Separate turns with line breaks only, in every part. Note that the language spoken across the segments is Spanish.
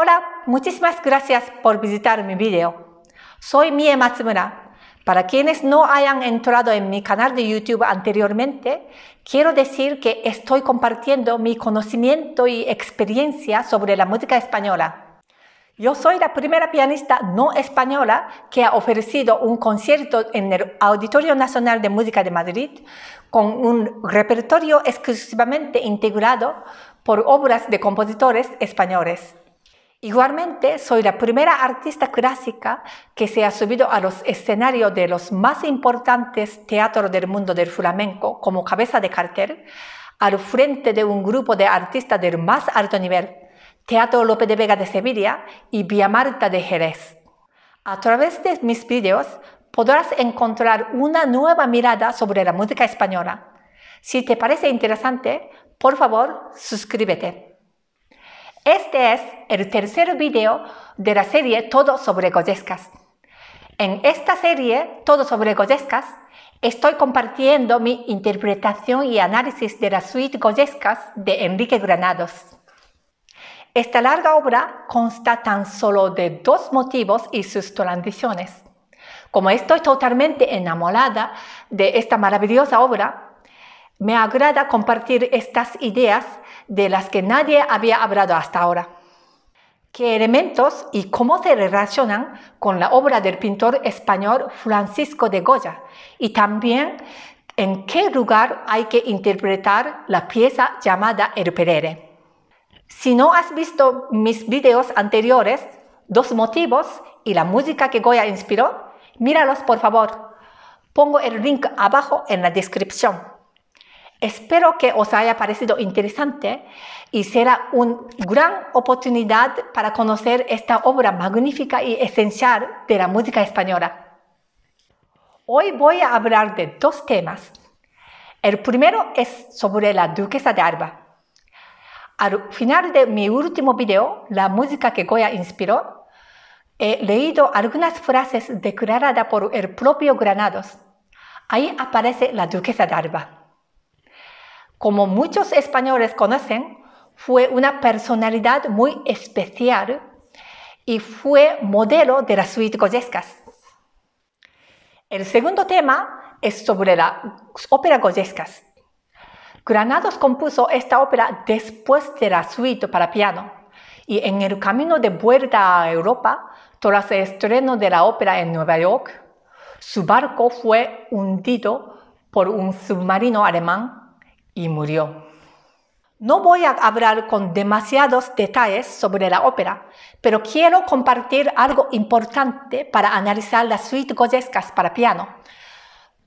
Hola, muchísimas gracias por visitar mi video. Soy Mie Matsumura. Para quienes no hayan entrado en mi canal de YouTube anteriormente, quiero decir que estoy compartiendo mi conocimiento y experiencia sobre la música española. Yo soy la primera pianista no española que ha ofrecido un concierto en el Auditorio Nacional de Música de Madrid con un repertorio exclusivamente integrado por obras de compositores españoles. Igualmente, soy la primera artista clásica que se ha subido a los escenarios de los más importantes teatros del mundo del flamenco como cabeza de cartel, al frente de un grupo de artistas del más alto nivel, Teatro Lope de Vega de Sevilla y Villa Marta de Jerez. A través de mis vídeos podrás encontrar una nueva mirada sobre la música española. Si te parece interesante, por favor, suscríbete. Este es el tercer video de la serie Todo sobre Goyescas. En esta serie Todo sobre Goyescas estoy compartiendo mi interpretación y análisis de la suite Goyescas de Enrique Granados. Esta larga obra consta tan solo de dos motivos y sus transiciones. Como estoy totalmente enamorada de esta maravillosa obra, me agrada compartir estas ideas de las que nadie había hablado hasta ahora. ¿Qué elementos y cómo se relacionan con la obra del pintor español Francisco de Goya? Y también en qué lugar hay que interpretar la pieza llamada El Perere. Si no has visto mis videos anteriores, dos motivos y la música que Goya inspiró, míralos por favor. Pongo el link abajo en la descripción. Espero que os haya parecido interesante y será una gran oportunidad para conocer esta obra magnífica y esencial de la música española. Hoy voy a hablar de dos temas. El primero es sobre la duquesa de Alba. Al final de mi último video, la música que Goya inspiró, he leído algunas frases declaradas por el propio Granados. Ahí aparece la duquesa de Alba como muchos españoles conocen, fue una personalidad muy especial y fue modelo de la suite goyescas. El segundo tema es sobre la ópera goyescas. Granados compuso esta ópera después de la suite para piano y en el camino de vuelta a Europa, tras el estreno de la ópera en Nueva York, su barco fue hundido por un submarino alemán y murió. No voy a hablar con demasiados detalles sobre la ópera, pero quiero compartir algo importante para analizar las suites goyescas para piano,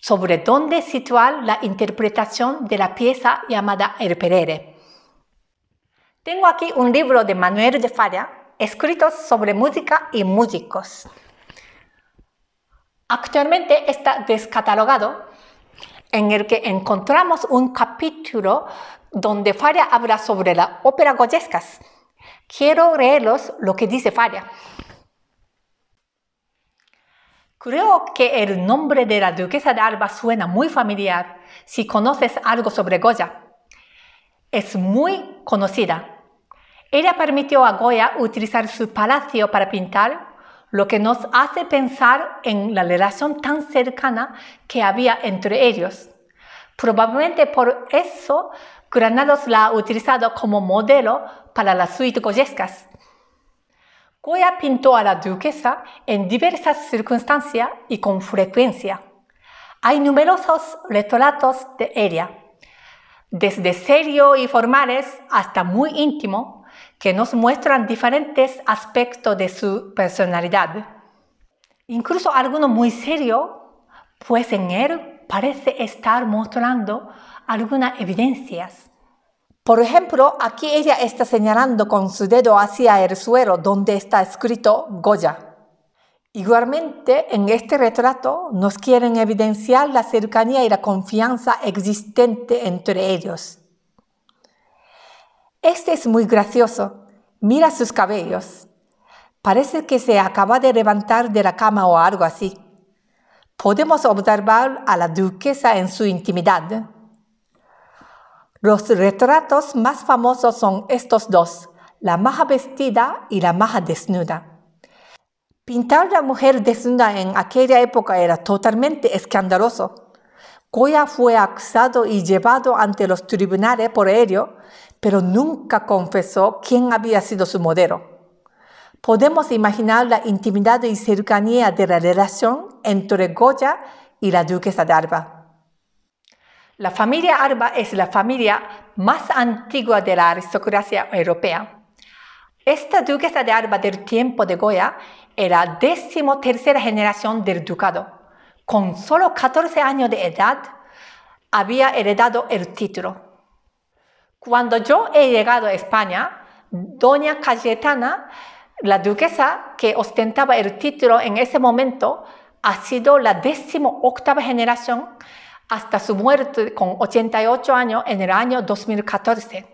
sobre dónde situar la interpretación de la pieza llamada El Perere. Tengo aquí un libro de Manuel de Falla, escrito sobre música y músicos. Actualmente está descatalogado en el que encontramos un capítulo donde Faria habla sobre la ópera goyescas. Quiero leeros lo que dice Faria. Creo que el nombre de la duquesa de Alba suena muy familiar si conoces algo sobre Goya. Es muy conocida. Ella permitió a Goya utilizar su palacio para pintar lo que nos hace pensar en la relación tan cercana que había entre ellos. Probablemente por eso Granados la ha utilizado como modelo para las suite goyescas. Goya pintó a la duquesa en diversas circunstancias y con frecuencia. Hay numerosos retratos de ella, desde serios y formales hasta muy íntimo, que nos muestran diferentes aspectos de su personalidad. Incluso alguno muy serio, pues en él parece estar mostrando algunas evidencias. Por ejemplo, aquí ella está señalando con su dedo hacia el suelo donde está escrito Goya. Igualmente, en este retrato nos quieren evidenciar la cercanía y la confianza existente entre ellos. Este es muy gracioso, Mira sus cabellos. Parece que se acaba de levantar de la cama o algo así. Podemos observar a la duquesa en su intimidad. Los retratos más famosos son estos dos, la maja vestida y la maja desnuda. Pintar la mujer desnuda en aquella época era totalmente escandaloso. Goya fue acusado y llevado ante los tribunales por ello, pero nunca confesó quién había sido su modelo. Podemos imaginar la intimidad y cercanía de la relación entre Goya y la duquesa de Arba. La familia Arba es la familia más antigua de la aristocracia europea. Esta duquesa de Arba del tiempo de Goya era decimotercera generación del ducado. Con solo 14 años de edad, había heredado el título. Cuando yo he llegado a España, doña Cayetana, la duquesa que ostentaba el título en ese momento, ha sido la décimo octava generación hasta su muerte con 88 años en el año 2014.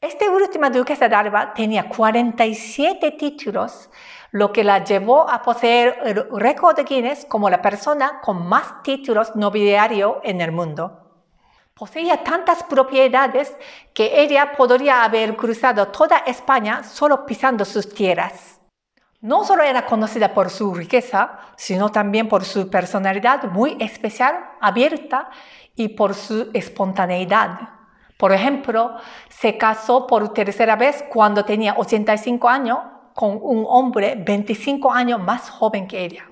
Esta última duquesa de Alba tenía 47 títulos, lo que la llevó a poseer el récord de Guinness como la persona con más títulos nobiliarios en el mundo. Poseía tantas propiedades que ella podría haber cruzado toda España solo pisando sus tierras. No solo era conocida por su riqueza, sino también por su personalidad muy especial, abierta y por su espontaneidad. Por ejemplo, se casó por tercera vez cuando tenía 85 años con un hombre 25 años más joven que ella.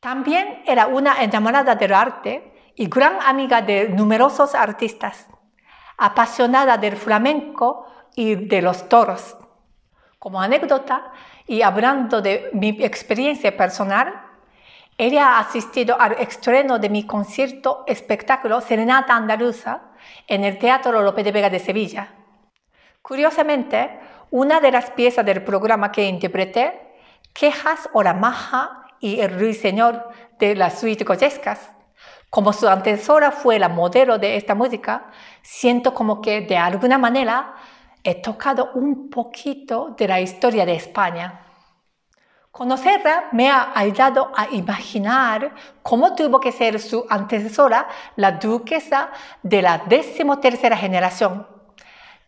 También era una enamorada del arte y gran amiga de numerosos artistas, apasionada del flamenco y de los toros. Como anécdota y hablando de mi experiencia personal, ella ha asistido al estreno de mi concierto espectáculo Serenata Andaluza en el Teatro López de Vega de Sevilla. Curiosamente, una de las piezas del programa que interpreté, Quejas o la Maja y el Ruiseñor de las Suite Goyescas, como su antecesora fue la modelo de esta música, siento como que de alguna manera he tocado un poquito de la historia de España. Conocerla me ha ayudado a imaginar cómo tuvo que ser su antecesora, la duquesa de la decimotercera generación.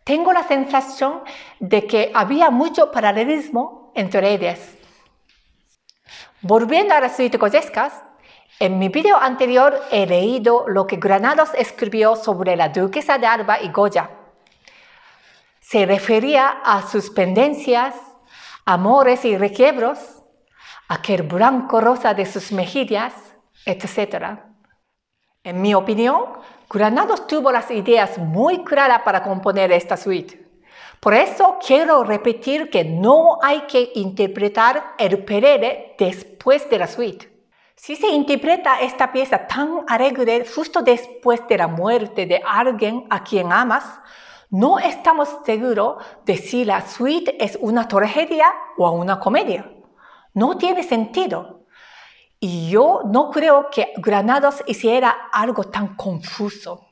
Tengo la sensación de que había mucho paralelismo entre ellas. Volviendo a las suites gozescas, en mi video anterior he leído lo que Granados escribió sobre la duquesa de Alba y Goya. Se refería a sus pendencias, amores y requiebros, aquel blanco rosa de sus mejillas, etc. En mi opinión, Granados tuvo las ideas muy claras para componer esta suite. Por eso quiero repetir que no hay que interpretar el Perere después de la suite. Si se interpreta esta pieza tan alegre justo después de la muerte de alguien a quien amas, no estamos seguros de si la suite es una tragedia o una comedia. No tiene sentido. Y yo no creo que Granados hiciera algo tan confuso.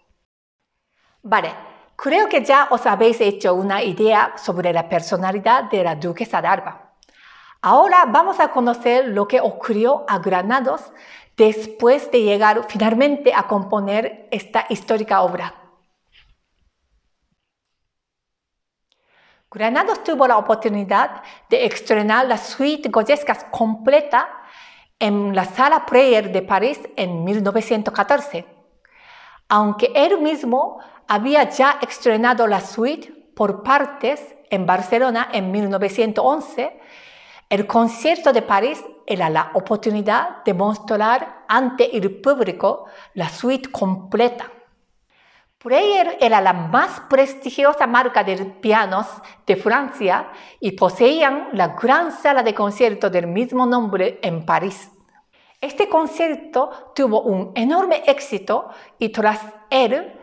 Vale, creo que ya os habéis hecho una idea sobre la personalidad de la duquesa d'Arba. Ahora vamos a conocer lo que ocurrió a Granados después de llegar finalmente a componer esta histórica obra. Granados tuvo la oportunidad de estrenar la suite goyescas completa en la sala Prayer de París en 1914. Aunque él mismo había ya estrenado la suite por partes en Barcelona en 1911, el concierto de París era la oportunidad de mostrar ante el público la suite completa. Preyer era la más prestigiosa marca de pianos de Francia y poseían la gran sala de concierto del mismo nombre en París. Este concierto tuvo un enorme éxito y tras él,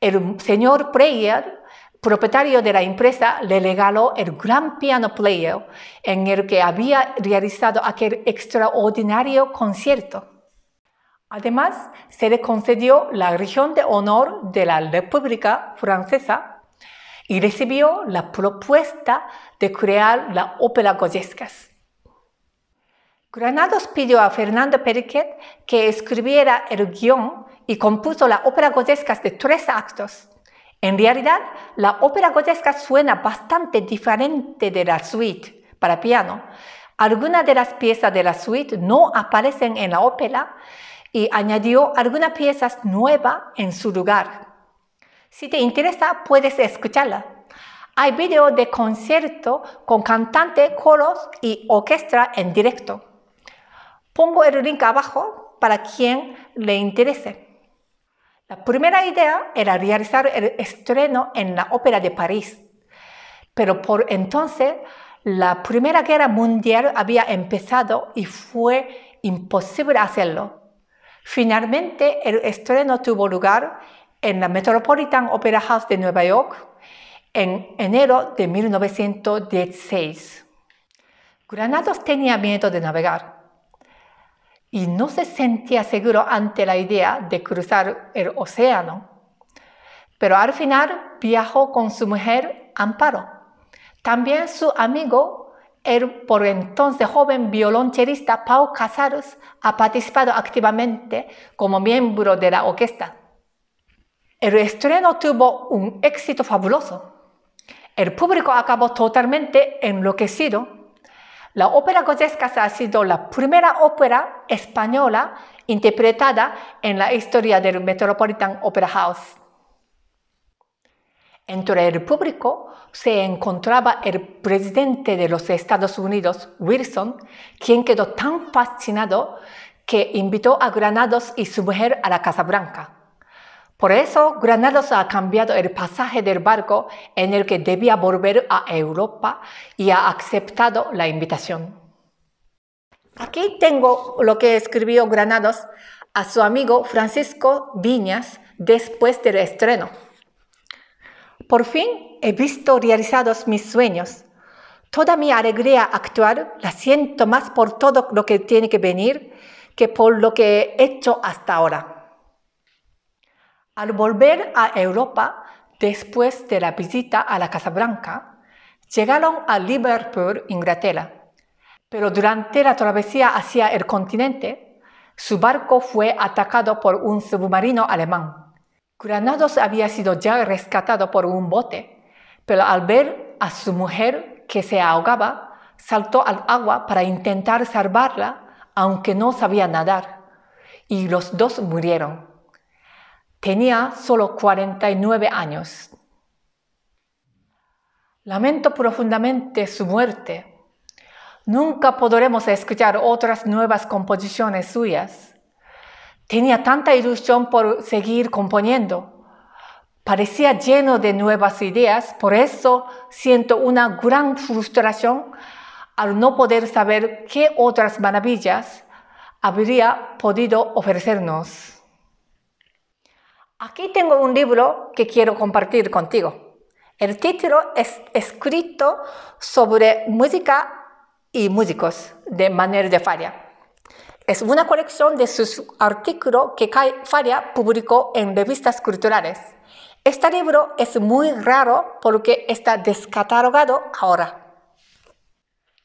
el señor Preyer propietario de la empresa le regaló el gran piano player en el que había realizado aquel extraordinario concierto. Además, se le concedió la Región de Honor de la República Francesa y recibió la propuesta de crear la Ópera Goyescas. Granados pidió a Fernando Periquet que escribiera el guión y compuso la Ópera Goyescas de tres actos en realidad, la ópera gotesca suena bastante diferente de la suite para piano. Algunas de las piezas de la suite no aparecen en la ópera y añadió algunas piezas nuevas en su lugar. Si te interesa, puedes escucharla. Hay videos de concierto con cantante, coros y orquesta en directo. Pongo el link abajo para quien le interese. La primera idea era realizar el estreno en la Ópera de París, pero por entonces la Primera Guerra Mundial había empezado y fue imposible hacerlo. Finalmente, el estreno tuvo lugar en la Metropolitan Opera House de Nueva York en enero de 1916. Granados tenía miedo de navegar y no se sentía seguro ante la idea de cruzar el océano. Pero al final viajó con su mujer Amparo. También su amigo, el por entonces joven violonchelista Pau Casares, ha participado activamente como miembro de la orquesta. El estreno tuvo un éxito fabuloso. El público acabó totalmente enloquecido la ópera Goyescas ha sido la primera ópera española interpretada en la historia del Metropolitan Opera House. Entre el público se encontraba el presidente de los Estados Unidos, Wilson, quien quedó tan fascinado que invitó a Granados y su mujer a la Casa Blanca. Por eso, Granados ha cambiado el pasaje del barco en el que debía volver a Europa y ha aceptado la invitación. Aquí tengo lo que escribió Granados a su amigo Francisco Viñas después del estreno. Por fin he visto realizados mis sueños. Toda mi alegría actual la siento más por todo lo que tiene que venir que por lo que he hecho hasta ahora. Al volver a Europa, después de la visita a la Casa Blanca, llegaron a Liverpool, Inglaterra. Pero durante la travesía hacia el continente, su barco fue atacado por un submarino alemán. Granados había sido ya rescatado por un bote, pero al ver a su mujer que se ahogaba, saltó al agua para intentar salvarla, aunque no sabía nadar, y los dos murieron. Tenía solo 49 años. Lamento profundamente su muerte. Nunca podremos escuchar otras nuevas composiciones suyas. Tenía tanta ilusión por seguir componiendo. Parecía lleno de nuevas ideas, por eso siento una gran frustración al no poder saber qué otras maravillas habría podido ofrecernos. Aquí tengo un libro que quiero compartir contigo. El título es escrito sobre música y músicos de Manuel de Faria. Es una colección de sus artículos que Faria publicó en revistas culturales. Este libro es muy raro porque está descatalogado ahora.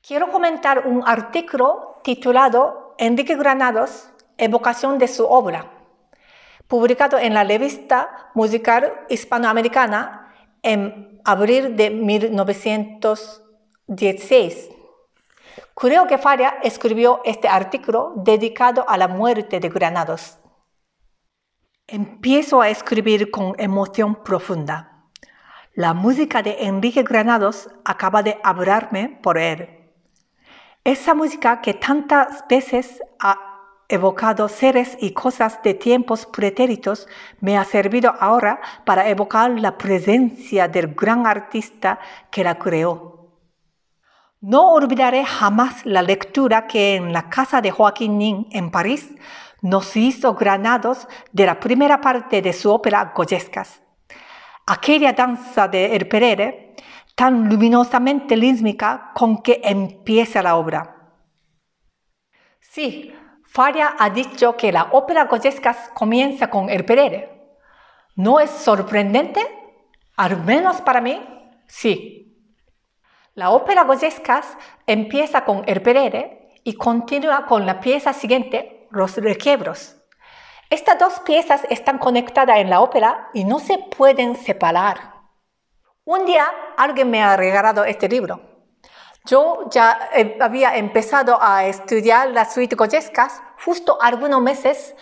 Quiero comentar un artículo titulado Enrique Granados, evocación de su obra publicado en la revista musical hispanoamericana en abril de 1916. Creo que Faria escribió este artículo dedicado a la muerte de Granados. Empiezo a escribir con emoción profunda. La música de Enrique Granados acaba de hablarme por él. Esa música que tantas veces ha evocado seres y cosas de tiempos pretéritos, me ha servido ahora para evocar la presencia del gran artista que la creó. No olvidaré jamás la lectura que en la casa de Joaquín Nin en París nos hizo granados de la primera parte de su ópera Goyescas. Aquella danza de El Perere, tan luminosamente lísmica con que empieza la obra. Sí, Faria ha dicho que la ópera Goyescas comienza con el perere. ¿No es sorprendente? Al menos para mí, sí. La ópera Goyescas empieza con el perere y continúa con la pieza siguiente, los requiebros. Estas dos piezas están conectadas en la ópera y no se pueden separar. Un día alguien me ha regalado este libro. Yo ya eh, había empezado a estudiar la suite goyescas justo algunos meses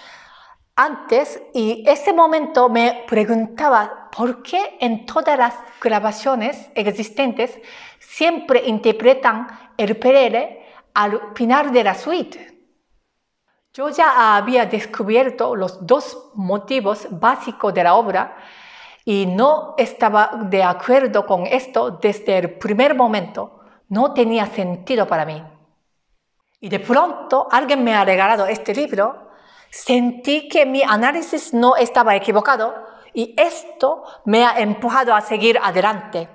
antes y ese momento me preguntaba por qué en todas las grabaciones existentes siempre interpretan el perere al final de la suite. Yo ya había descubierto los dos motivos básicos de la obra y no estaba de acuerdo con esto desde el primer momento no tenía sentido para mí. Y de pronto alguien me ha regalado este libro, sentí que mi análisis no estaba equivocado y esto me ha empujado a seguir adelante.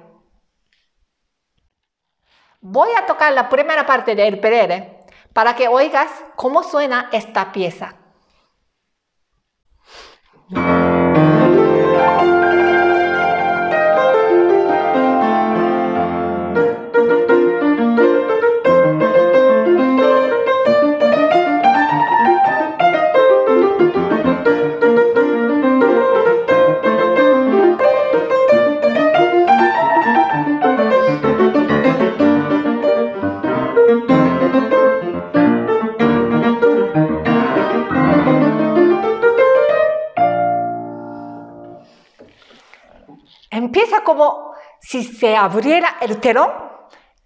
Voy a tocar la primera parte del PRL para que oigas cómo suena esta pieza. como si se abriera el telón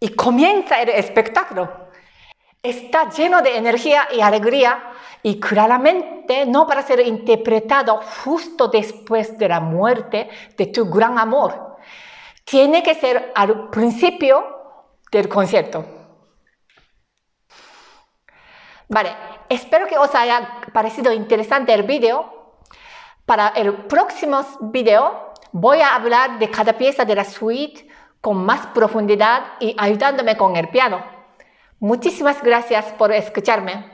y comienza el espectáculo. Está lleno de energía y alegría y claramente no para ser interpretado justo después de la muerte de tu gran amor. Tiene que ser al principio del concierto. Vale, espero que os haya parecido interesante el vídeo. Para el próximo video, Voy a hablar de cada pieza de la suite con más profundidad y ayudándome con el piano. Muchísimas gracias por escucharme.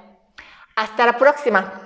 Hasta la próxima.